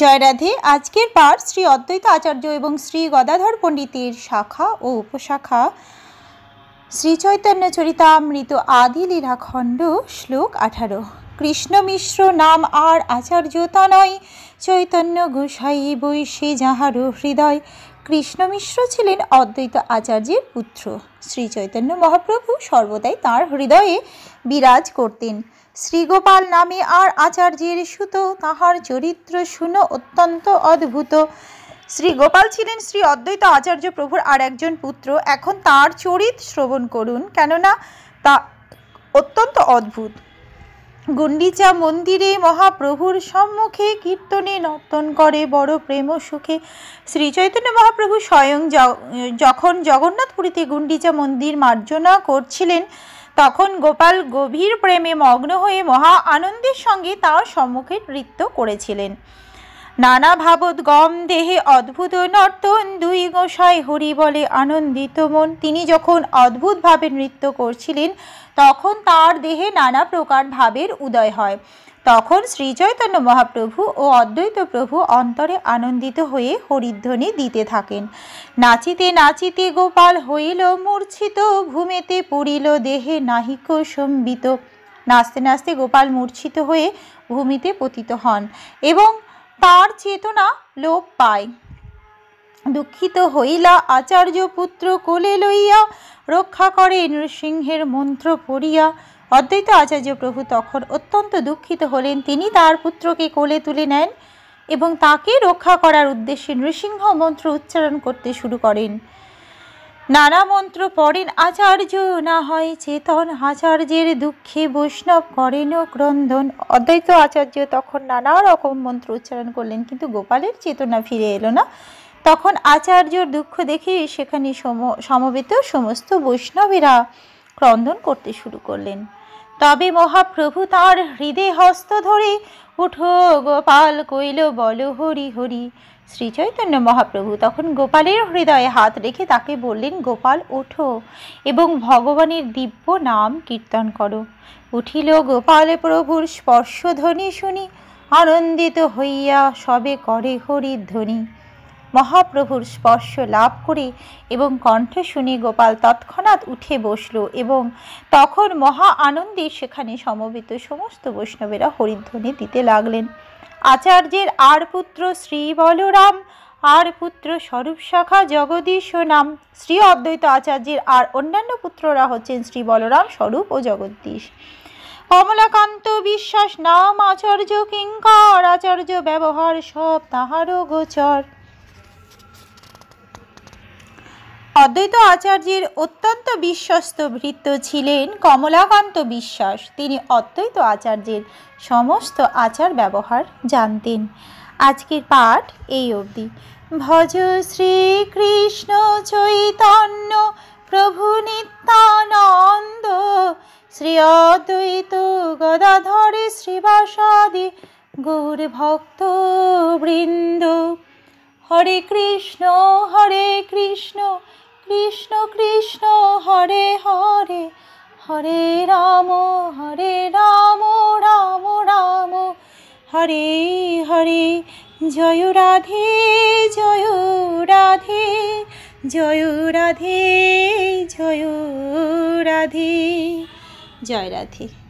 জয় রাধে আজকের পাঠ শ্রী অদ্বৈত আচার্য এবং শ্রী গদাধর পণ্ডিতের শাখা ও উপশাখা শ্রী চৈতন্য চরিতামৃত আদি লীলাখণ্ড শ্লোক আঠারো কৃষ্ণ মিশ্র নাম আর আচার্য তা নয় চৈতন্য গোসাই বৈশে যাহারও হৃদয় কৃষ্ণ মিশ্র ছিলেন অদ্বৈত আচার্যের পুত্র শ্রী চৈতন্য মহাপ্রভু সর্বদাই তাঁর হৃদয়ে বিরাজ করতেন শ্রীগোপাল নামে আর আচার্যের সুত তাহার চরিত্র শুনো অত্যন্ত অদ্ভুত শ্রী গোপাল ছিলেন শ্রী অদ্বৈত আচার্য প্রভুর আর একজন পুত্র এখন তার চরিত শ্রবণ করুন কেননা তা অত্যন্ত অদ্ভুত গুন্ডিচা মন্দিরে মহাপ্রভুর সম্মুখে কীর্তনে নর্তন করে বড় প্রেম সুখে শ্রী চৈতন্য মহাপ্রভু স্বয়ং যখন জগন্নাথপুরীতে গুন্ডিচা মন্দির মার্জনা করছিলেন তখন গোপাল গভীর প্রেমে মগ্ন হয়ে মহা আনন্দের সঙ্গে তার সম্মুখে নৃত্য করেছিলেন নানা ভাবত গম দেহে অদ্ভুত নর্তন দুই গোসাই হরি বলে আনন্দিত মন তিনি যখন অদ্ভুতভাবে নৃত্য করছিলেন তখন তার দেহে নানা প্রকার ভাবের উদয় হয় তখন শ্রীচৈতন্য মহাপ্রভু ও অদ্বৈত প্রভু অন্তরে আনন্দিত হয়ে হরিধ্বনি দিতে থাকেন নাচিতে নাচিতে গোপাল হইল মূর্ছিত ভূমেতে পড়িল দেহে নাহিক সম্বিত নাচতে নাচতে গোপাল মূর্ছিত হয়ে ভূমিতে পতিত হন এবং তার চেতনা লোপ পায় দুঃখিত হইলা আচার্য পুত্র কোলে লইয়া রক্ষা করে নৃসিংহের মন্ত্র পড়িয়া অদ্বৈত আচার্য প্রভু তখন অত্যন্ত দুঃখিত হলেন তিনি তার পুত্রকে কোলে তুলে নেন এবং তাকে রক্ষা করার উদ্দেশ্যে নৃসিংহ মন্ত্র উচ্চারণ করতে শুরু করেন নানা মন্ত্র পড়েন আচার্য না হয় চেতন আচার্যের দুঃখে বৈষ্ণব করেন ক্রন্দন অদ্বৈত আচার্য তখন নানা রকম মন্ত্র উচ্চারণ করলেন কিন্তু গোপালের চেতনা ফিরে এলো না তখন আচার্যর দুঃখ দেখে সেখানে সমবেত সমস্ত বৈষ্ণবেরা ক্রন্দন করতে শুরু করলেন তবে মহাপ্রভু তার হৃদয় হস্ত ধরে উঠো গোপাল কইল বল হরি হরি শ্রী চৈতন্য মহাপ্রভু তখন গোপালের হৃদয়ে হাত রেখে তাকে বললেন গোপাল ওঠো এবং ভগবানের দিব্য নাম কীর্তন করো উঠিল গোপাল প্রভুর স্পর্শ ধ্বনি শুনি আনন্দিত হইয়া সবে করে ধ্বনি মহাপ্রভুর স্পর্শ লাভ করে এবং কণ্ঠ শুনে গোপাল তৎক্ষণাৎ উঠে বসল এবং তখন মহা আনন্দে সেখানে সমবেত সমস্ত বৈষ্ণবেরা হরিধ্বনি দিতে লাগলেন আচার্যের আর পুত্র শ্রী বলরাম আর পুত্র স্বরূপ শাখা জগদীশ নাম শ্রী অদ্বৈত আচার্যের আর অন্যান্য পুত্ররা হচ্ছেন শ্রী বলরাম স্বরূপ ও জগদীশ কমলাকান্ত বিশ্বাস নাম আচার্য কিঙ্কর আচার্য ব্যবহার সব তাহারও গোচর অদ্বৈত আচার্যের অত্যন্ত বিশ্বস্ত ভৃত্য ছিলেন কমলাকান্ত বিশ্বাস তিনি অদ্বৈত আচার্যের সমস্ত আচার ব্যবহার জানতেন আজকের পাঠ এই অবধি ভজ শ্রীকৃষ্ণ চৈতন্য প্রভু নিত্যানন্দ শ্রী অদ্বৈত গদাধর শ্রীবাসাদি গৌর ভক্ত বৃন্দ হরে কৃষ্ণ হরে কৃষ্ণ কৃষ্ণ কৃষ্ণ হরে হরে হরে রাম হরে রাম রাম রাম হরে হরে জয় রাধে জয় রাধে জয় রাধে জয় রাধে জয় রাধে